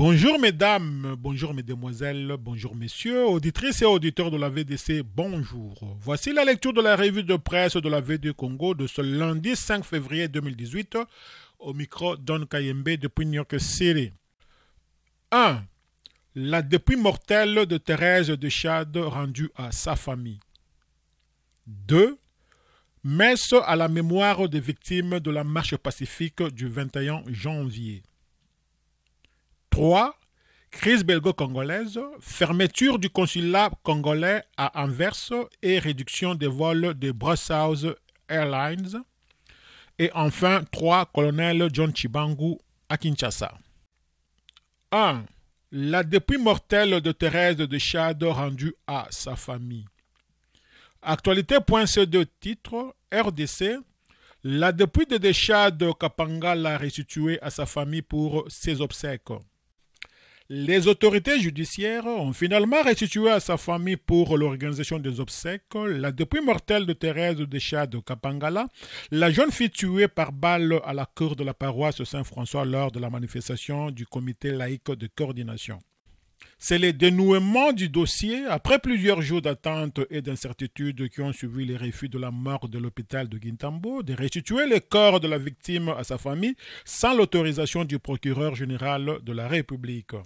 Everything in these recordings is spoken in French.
Bonjour mesdames, bonjour mesdemoiselles, bonjour messieurs, auditrices et auditeurs de la VDC, bonjour. Voici la lecture de la revue de presse de la VD Congo de ce lundi 5 février 2018 au micro Don Kayembe depuis New York 1. La dépouille mortelle de Thérèse de Chad rendue à sa famille. 2. Messe à la mémoire des victimes de la marche pacifique du 21 janvier. 3. Crise belgo-congolaise, fermeture du consulat congolais à Anvers et réduction des vols de Brussels Airlines. Et enfin, 3. Colonel John Chibangu à Kinshasa. 1. La dépouille mortelle de Thérèse de Chad rendue à sa famille. Actualité Actualité.c2 titre RDC. La dépouille de de Kapanga l'a restituée à sa famille pour ses obsèques. Les autorités judiciaires ont finalement restitué à sa famille pour l'organisation des obsèques la dépouille mortelle de Thérèse de Kapangala, la jeune fille tuée par balle à la cour de la paroisse Saint-François lors de la manifestation du comité laïque de coordination. C'est le dénouement du dossier après plusieurs jours d'attente et d'incertitude qui ont suivi les refus de la mort de l'hôpital de Guintambo de restituer le corps de la victime à sa famille sans l'autorisation du procureur général de la République.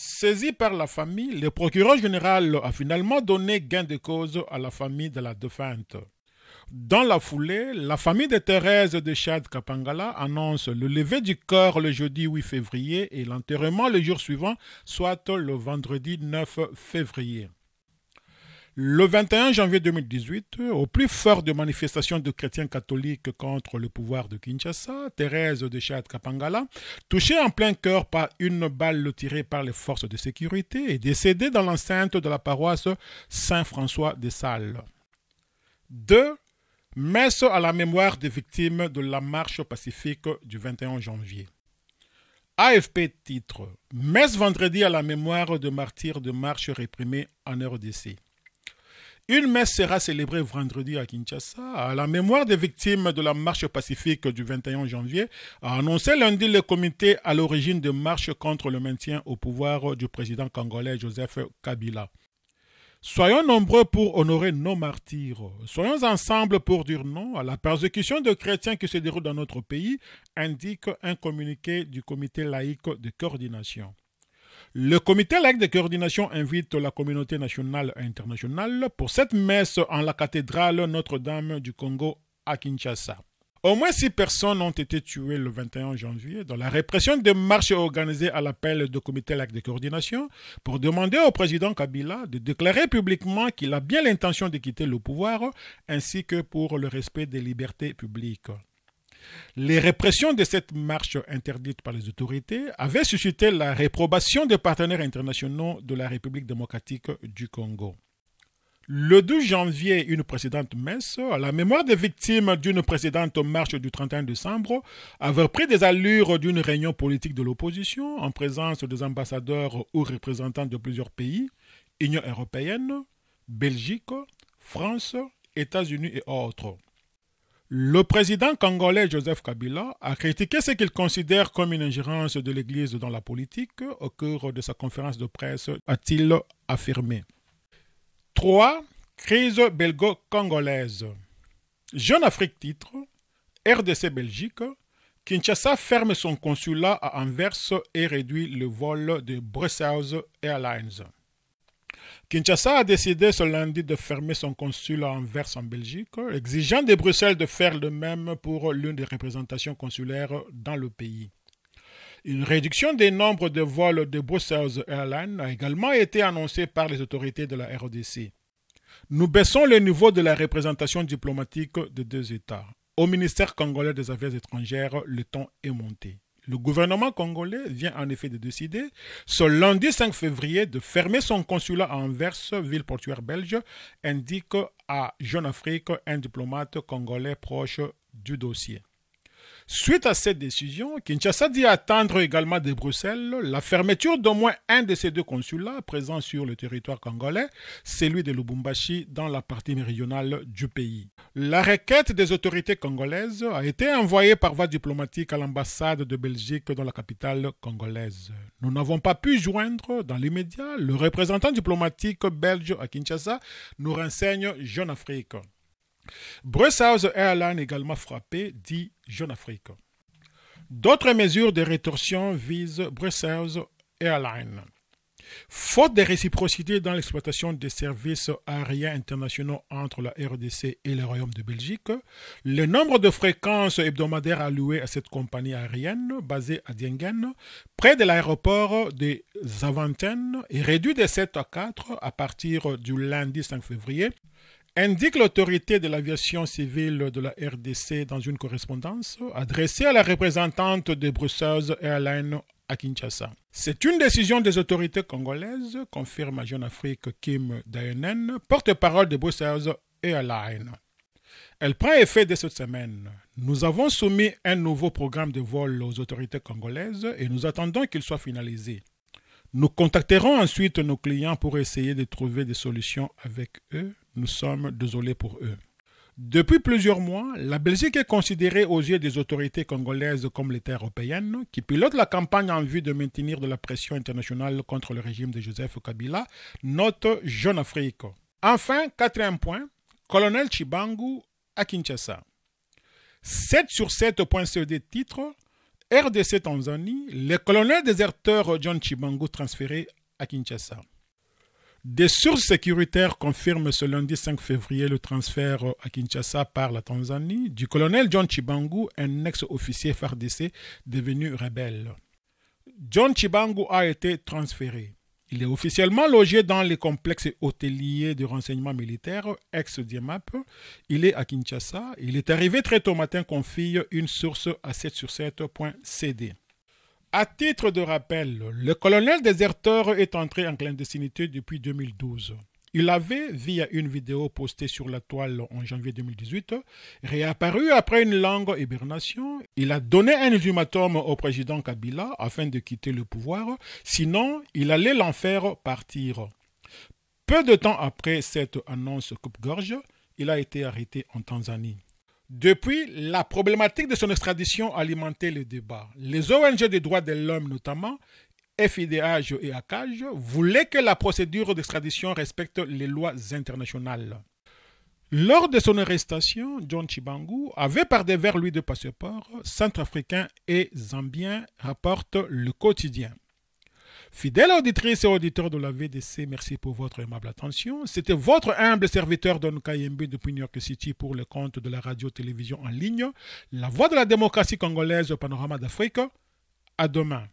Saisi par la famille, le procureur général a finalement donné gain de cause à la famille de la défunte. Dans la foulée, la famille de Thérèse de Chad Kapangala annonce le lever du corps le jeudi 8 février et l'enterrement le jour suivant, soit le vendredi 9 février. Le 21 janvier 2018, au plus fort de manifestations de chrétiens catholiques contre le pouvoir de Kinshasa, Thérèse de Chad Kapangala, touchée en plein cœur par une balle tirée par les forces de sécurité, est décédée dans l'enceinte de la paroisse Saint-François des Salles. 2. Messe à la mémoire des victimes de la marche pacifique du 21 janvier. AFP titre Messe vendredi à la mémoire de martyrs de marche réprimée en RDC. Une messe sera célébrée vendredi à Kinshasa à la mémoire des victimes de la marche pacifique du 21 janvier, a annoncé lundi le comité à l'origine de marche contre le maintien au pouvoir du président congolais Joseph Kabila. Soyons nombreux pour honorer nos martyrs. Soyons ensemble pour dire non à la persécution de chrétiens qui se déroule dans notre pays, indique un communiqué du comité laïque de coordination. Le comité lac de coordination invite la communauté nationale et internationale pour cette messe en la cathédrale Notre-Dame du Congo à Kinshasa. Au moins six personnes ont été tuées le 21 janvier dans la répression des marches organisées à l'appel du comité lac de coordination pour demander au président Kabila de déclarer publiquement qu'il a bien l'intention de quitter le pouvoir ainsi que pour le respect des libertés publiques. Les répressions de cette marche interdite par les autorités avaient suscité la réprobation des partenaires internationaux de la République démocratique du Congo. Le 12 janvier, une précédente messe, à la mémoire des victimes d'une précédente marche du 31 décembre, avait pris des allures d'une réunion politique de l'opposition en présence des ambassadeurs ou représentants de plusieurs pays, Union européenne, Belgique, France, États-Unis et autres. Le président congolais Joseph Kabila a critiqué ce qu'il considère comme une ingérence de l'Église dans la politique au cœur de sa conférence de presse, a-t-il affirmé. 3. Crise belgo-congolaise. Jeune Afrique titre, RDC Belgique, Kinshasa ferme son consulat à Anvers et réduit le vol de Brussels Airlines. Kinshasa a décidé ce lundi de fermer son consulat à Anvers en Belgique, exigeant de Bruxelles de faire le même pour l'une des représentations consulaires dans le pays. Une réduction des nombres de vols de Brussels Airlines a également été annoncée par les autorités de la RDC. Nous baissons le niveau de la représentation diplomatique des deux États. Au ministère congolais des Affaires étrangères, le ton est monté. Le gouvernement congolais vient en effet de décider ce lundi 5 février de fermer son consulat à Anvers, ville portuaire belge, indique à Jeune Afrique un diplomate congolais proche du dossier. Suite à cette décision, Kinshasa dit attendre également de Bruxelles la fermeture d'au moins un de ses deux consulats présents sur le territoire congolais, celui de Lubumbashi dans la partie méridionale du pays. La requête des autorités congolaises a été envoyée par voie diplomatique à l'ambassade de Belgique dans la capitale congolaise. Nous n'avons pas pu joindre dans l'immédiat le représentant diplomatique belge à Kinshasa, nous renseigne Jeune Afrique. Brussels Airlines également frappée, dit Jeune Afrique. D'autres mesures de rétorsion visent Brussels Airlines. Faute de réciprocité dans l'exploitation des services aériens internationaux entre la RDC et le Royaume de Belgique, le nombre de fréquences hebdomadaires allouées à cette compagnie aérienne basée à Diengen, près de l'aéroport de Zaventem, est réduit de 7 à 4 à partir du lundi 5 février, indique l'autorité de l'aviation civile de la RDC dans une correspondance adressée à la représentante de Brussels Airlines à Kinshasa. C'est une décision des autorités congolaises, confirme à Jeune Afrique Kim Dayanen, porte-parole de Brussels Airlines. Elle prend effet dès cette semaine. Nous avons soumis un nouveau programme de vol aux autorités congolaises et nous attendons qu'il soit finalisé. Nous contacterons ensuite nos clients pour essayer de trouver des solutions avec eux. Nous sommes désolés pour eux. Depuis plusieurs mois, la Belgique est considérée aux yeux des autorités congolaises comme l'État européen, qui pilote la campagne en vue de maintenir de la pression internationale contre le régime de Joseph Kabila, note Jeune Afrique. Enfin, quatrième point, colonel Chibangu à Kinshasa. 7 sur 7.cd titre RDC Tanzanie, le colonel déserteur John Chibango transféré à Kinshasa. Des sources sécuritaires confirment ce lundi 5 février le transfert à Kinshasa par la Tanzanie du colonel John Chibangu, un ex-officier FARDC devenu rebelle. John Chibangu a été transféré. Il est officiellement logé dans les complexes hôteliers de renseignement militaire, ex-Diamap. Il est à Kinshasa. Il est arrivé très tôt matin, confie une source à 7 sur 7.cd. À titre de rappel, le colonel déserteur est entré en clandestinité depuis 2012. Il avait, via une vidéo postée sur la toile en janvier 2018, réapparu après une longue hibernation. Il a donné un ultimatum au président Kabila afin de quitter le pouvoir, sinon il allait l'enfer partir. Peu de temps après cette annonce coupe-gorge, il a été arrêté en Tanzanie. Depuis, la problématique de son extradition alimentait le débat. Les ONG des droits de l'homme notamment FIDH et ACAJ voulaient que la procédure d'extradition respecte les lois internationales. Lors de son arrestation, John Chibangu avait par vers lui de passeports Centrafricain et Zambien rapporte le quotidien. fidèle auditrice et auditeur de la VDC, merci pour votre aimable attention. C'était votre humble serviteur Don Kayembe depuis New York City pour le compte de la radio-télévision en ligne, La Voix de la démocratie congolaise au panorama d'Afrique. À demain.